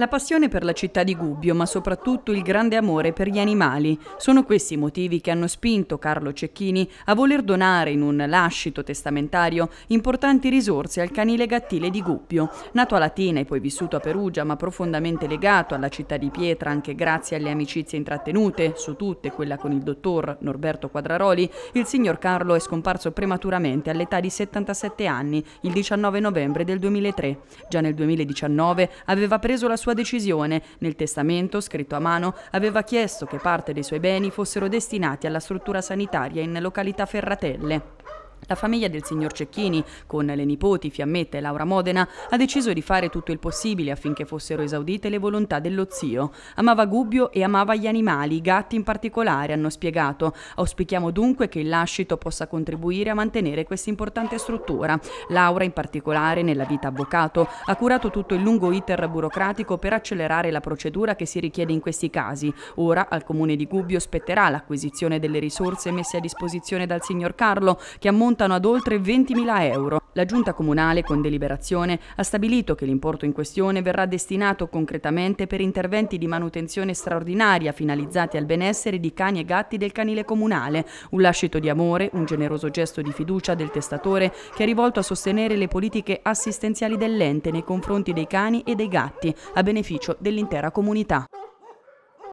La passione per la città di Gubbio, ma soprattutto il grande amore per gli animali, sono questi i motivi che hanno spinto Carlo Cecchini a voler donare in un lascito testamentario importanti risorse al canile gattile di Gubbio. Nato a Latina e poi vissuto a Perugia, ma profondamente legato alla città di Pietra anche grazie alle amicizie intrattenute, su tutte quella con il dottor Norberto Quadraroli, il signor Carlo è scomparso prematuramente all'età di 77 anni, il 19 novembre del 2003. Già nel 2019 aveva preso la sua sua decisione. Nel testamento, scritto a mano, aveva chiesto che parte dei suoi beni fossero destinati alla struttura sanitaria in località Ferratelle. La famiglia del signor Cecchini, con le nipoti Fiammetta e Laura Modena, ha deciso di fare tutto il possibile affinché fossero esaudite le volontà dello zio. Amava Gubbio e amava gli animali, i gatti in particolare, hanno spiegato. Auspichiamo dunque che il lascito possa contribuire a mantenere questa importante struttura. Laura, in particolare, nella vita avvocato, ha curato tutto il lungo iter burocratico per accelerare la procedura che si richiede in questi casi. Ora al comune di Gubbio spetterà l'acquisizione delle risorse messe a disposizione dal signor Carlo, che ammonta ammontano ad oltre 20.000 euro. La giunta comunale, con deliberazione, ha stabilito che l'importo in questione verrà destinato concretamente per interventi di manutenzione straordinaria finalizzati al benessere di cani e gatti del canile comunale, un lascito di amore, un generoso gesto di fiducia del testatore che è rivolto a sostenere le politiche assistenziali dell'ente nei confronti dei cani e dei gatti, a beneficio dell'intera comunità.